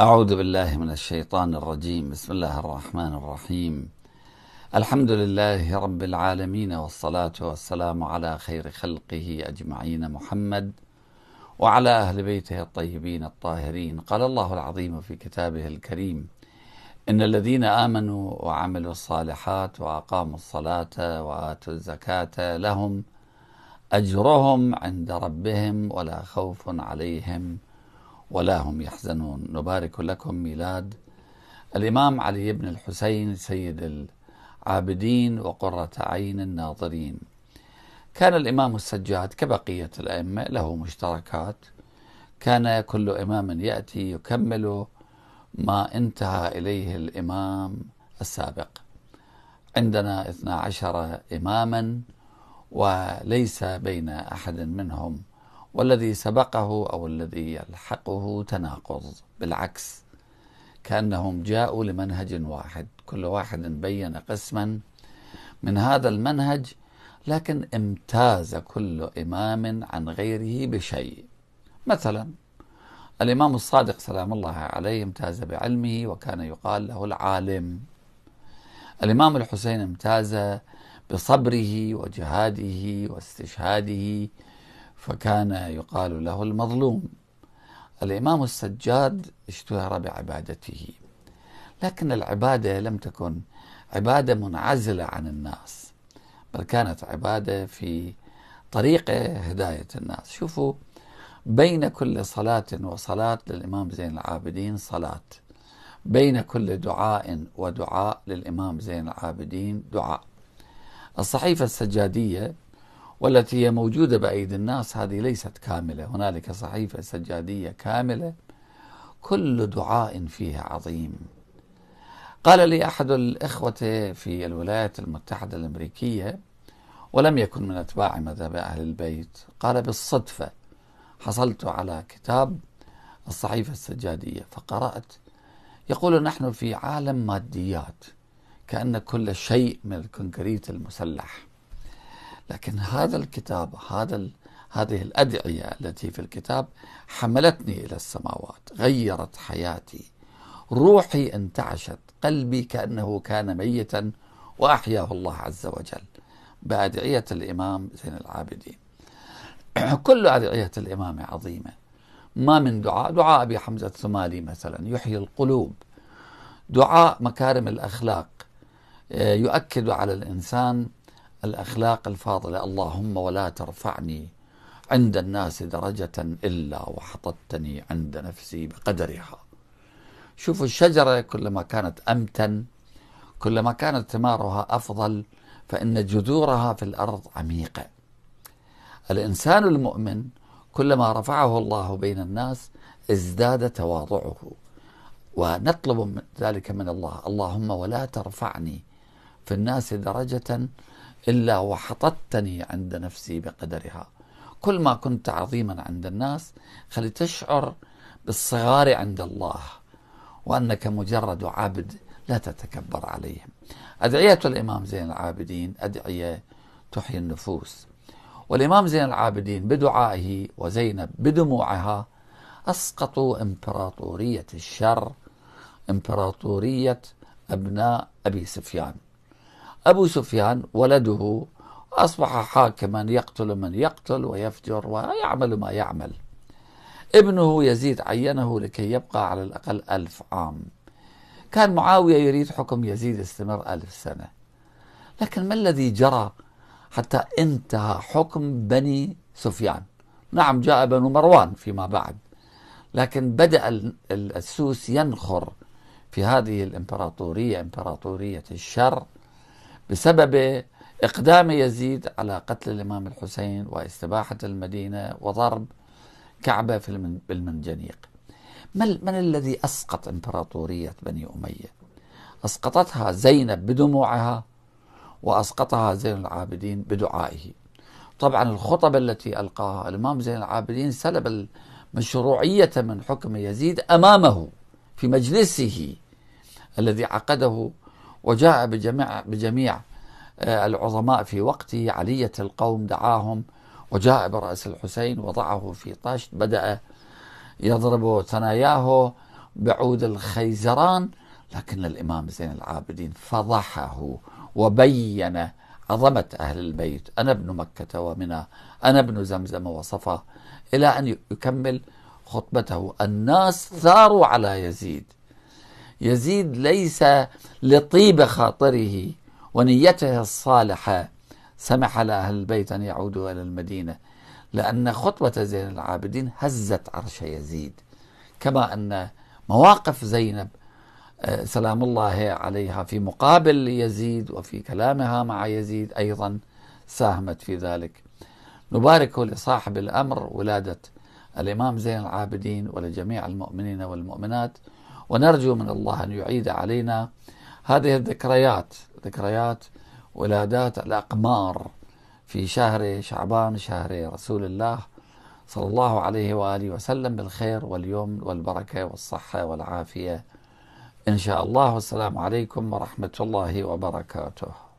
أعوذ بالله من الشيطان الرجيم بسم الله الرحمن الرحيم الحمد لله رب العالمين والصلاة والسلام على خير خلقه أجمعين محمد وعلى أهل بيته الطيبين الطاهرين قال الله العظيم في كتابه الكريم إن الذين آمنوا وعملوا الصالحات وأقاموا الصلاة وآتوا الزكاة لهم أجرهم عند ربهم ولا خوف عليهم ولا هم يحزنون نبارك لكم ميلاد الإمام علي بن الحسين سيد العابدين وقرة عين الناظرين كان الإمام السجاد كبقية الأئمة له مشتركات كان كل إمام يأتي يكمل ما انتهى إليه الإمام السابق عندنا 12 إماما وليس بين أحد منهم والذي سبقه أو الذي يلحقه تناقض بالعكس كأنهم جاءوا لمنهج واحد كل واحد بين قسما من هذا المنهج لكن امتاز كل إمام عن غيره بشيء مثلا الإمام الصادق سلام الله عليه امتاز بعلمه وكان يقال له العالم الإمام الحسين امتاز بصبره وجهاده واستشهاده فكان يقال له المظلوم الإمام السجاد اشتهر بعبادته لكن العبادة لم تكن عبادة منعزلة عن الناس بل كانت عبادة في طريقة هداية الناس شوفوا بين كل صلاة وصلاة للإمام زين العابدين صلاة بين كل دعاء ودعاء للإمام زين العابدين دعاء الصحيفة السجادية والتي هي موجودة بأيدي الناس هذه ليست كاملة هنالك صحيفة سجادية كاملة كل دعاء فيها عظيم قال لي أحد الإخوة في الولايات المتحدة الأمريكية ولم يكن من أتباع مذهب أهل البيت قال بالصدفة حصلت على كتاب الصحيفة السجادية فقرأت يقول نحن في عالم ماديات كأن كل شيء من الكونكريت المسلح لكن هذا الكتاب هذا هذه الأدعية التي في الكتاب حملتني إلى السماوات غيرت حياتي روحي انتعشت قلبي كأنه كان ميتا وأحياه الله عز وجل بأدعية الإمام زين العابدين كل أدعية الإمام عظيمة ما من دعاء دعاء أبي حمزة الثمالي مثلا يحيي القلوب دعاء مكارم الأخلاق آه، يؤكد على الإنسان الأخلاق الفاضلة اللهم ولا ترفعني عند الناس درجة إلا وحطتني عند نفسي بقدرها شوفوا الشجرة كلما كانت أمتن كلما كانت ثمارها أفضل فإن جذورها في الأرض عميقة الإنسان المؤمن كلما رفعه الله بين الناس ازداد تواضعه ونطلب ذلك من الله اللهم ولا ترفعني في الناس درجة إلا وحطتني عند نفسي بقدرها كل ما كنت عظيما عند الناس خلي تشعر بالصغار عند الله وأنك مجرد عبد لا تتكبر عليهم أدعية الإمام زين العابدين أدعية تحيي النفوس والإمام زين العابدين بدعائه وزينب بدموعها أسقطوا إمبراطورية الشر إمبراطورية أبناء أبي سفيان أبو سفيان ولده أصبح حاكما يقتل من يقتل ويفجر ويعمل ما يعمل ابنه يزيد عينه لكي يبقى على الأقل ألف عام كان معاوية يريد حكم يزيد استمر ألف سنة لكن ما الذي جرى حتى انتهى حكم بني سفيان نعم جاء بنو مروان فيما بعد لكن بدأ السوس ينخر في هذه الإمبراطورية إمبراطورية الشر بسبب إقدام يزيد على قتل الإمام الحسين واستباحة المدينة وضرب كعبة في المنجنيق من, من الذي أسقط إمبراطورية بني أمية أسقطتها زينب بدموعها وأسقطها زين العابدين بدعائه طبعا الخطب التي ألقاها الإمام زين العابدين سلب المشروعية من حكم يزيد أمامه في مجلسه الذي عقده وجاء بجميع, بجميع آه، العظماء في وقته علية القوم دعاهم وجاء برأس الحسين وضعه في طشت بدأ يضرب ثناياه بعود الخيزران لكن الإمام زين العابدين فضحه وبين عظمة أهل البيت أنا ابن مكة ومنى أنا ابن زمزم وصفا إلى أن يكمل خطبته الناس ثاروا على يزيد يزيد ليس لطيب خاطره ونيته الصالحة سمح لأهل البيت أن يعودوا إلى المدينة لأن خطبة زين العابدين هزت عرش يزيد كما أن مواقف زينب آه، سلام الله عليها في مقابل يزيد وفي كلامها مع يزيد أيضا ساهمت في ذلك نبارك لصاحب الأمر ولادة الإمام زين العابدين ولجميع المؤمنين والمؤمنات ونرجو من الله أن يعيد علينا هذه الذكريات ذكريات ولادات الأقمار في شهر شعبان شهر رسول الله صلى الله عليه وآله وسلم بالخير واليوم والبركة والصحة والعافية إن شاء الله والسلام عليكم ورحمة الله وبركاته